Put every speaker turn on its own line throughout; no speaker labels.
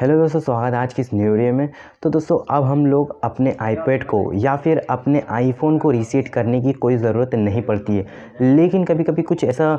hello दोस्तों स्वागत आज की इस न्यू वीडियो में तो दोस्तों अब हम लोग अपने आईपैड को या फिर अपने आईफोन को रीसेट करने की कोई ज़रूरत नहीं पड़ती है लेकिन कभी कभी कुछ ऐसा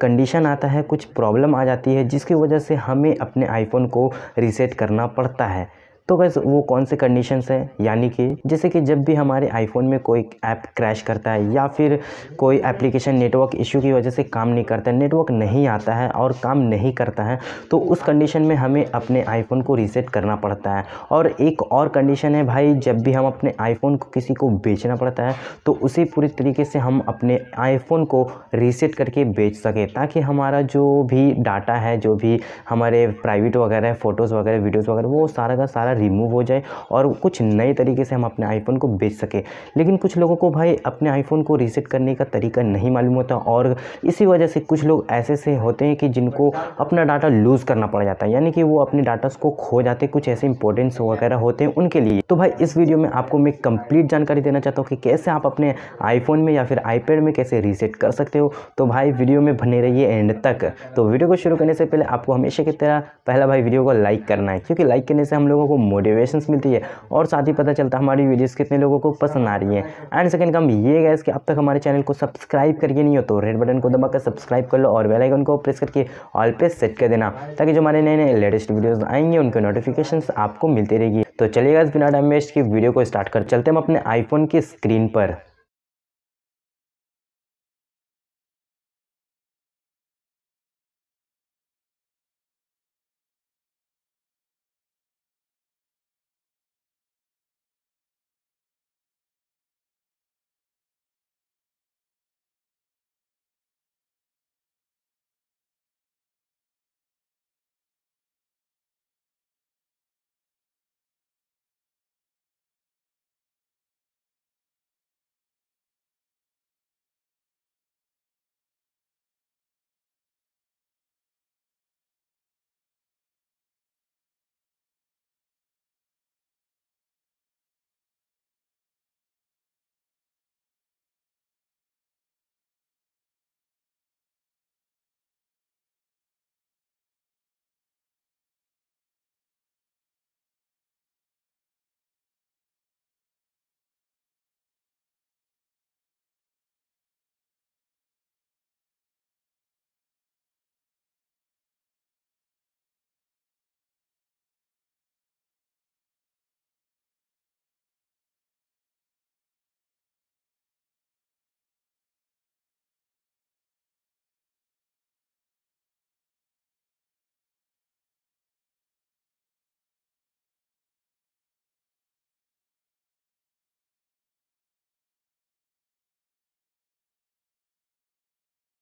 कंडीशन आता है कुछ प्रॉब्लम आ जाती है जिसकी वजह से हमें अपने आईफोन को रीसेट करना पड़ता है तो बस वो कौन से कंडीशंस है यानी कि जैसे कि जब भी हमारे आईफोन में कोई ऐप क्रैश करता है या फिर कोई एप्लीकेशन नेटवर्क इशू की वजह से काम नहीं करता नेटवर्क नहीं आता है और काम नहीं करता है तो उस कंडीशन में हमें अपने आईफोन को रीसेट करना पड़ता है और एक और कंडीशन है भाई जब भी हम अपने आईफोन को किसी को बेचना पड़ता है तो उसे पूरी तरीके से हम अपने आईफोन को रीसेट करके बेच सकें ताकि हमारा जो भी डाटा है जो भी हमारे प्राइवेट वगैरह फ़ोटोज़ वगैरह वीडियोज़ वगैरह वो सारा का सारा रिमूव हो जाए और कुछ नए तरीके से हम अपने आईफोन को बेच सकें लेकिन कुछ लोगों को भाई अपने आईफोन को रीसेट करने का तरीका नहीं मालूम होता और इसी वजह से कुछ लोग ऐसे से होते हैं कि जिनको अपना डाटा लूज़ करना पड़ जाता है यानी कि वो अपने डाटास को खो जाते कुछ ऐसे इंपॉर्टेंट्स वगैरह होते हैं उनके लिए तो भाई इस वीडियो में आपको मैं कंप्लीट जानकारी देना चाहता हूँ कि कैसे आप अपने आईफोन में या फिर आईपैड में कैसे रीसेट कर सकते हो तो भाई वीडियो में बने रहिए एंड तक तो वीडियो को शुरू करने से पहले आपको हमेशा की तरह पहला भाई वीडियो को लाइक करना है क्योंकि लाइक करने से हम लोगों को मोटिवेशन मिलती है और साथ ही पता चलता है हमारी वीडियोज़ कितने लोगों को पसंद आ रही है एंड सेकेंड काम ये गए कि अब तक हमारे चैनल को सब्सक्राइब करके नहीं हो तो रेड बटन को दबाकर सब्सक्राइब कर लो और बेलाइकन को प्रेस करके ऑल पे सेट कर देना ताकि जो हमारे नए नए लेटेस्ट वीडियोज़ आएंगे उनके नोटिफिकेशन आपको मिलती रहेगी तो चलिएगा इस बिना टाइम वेस्ट की वीडियो को स्टार्ट कर चलते हम अपने आईफोन की स्क्रीन पर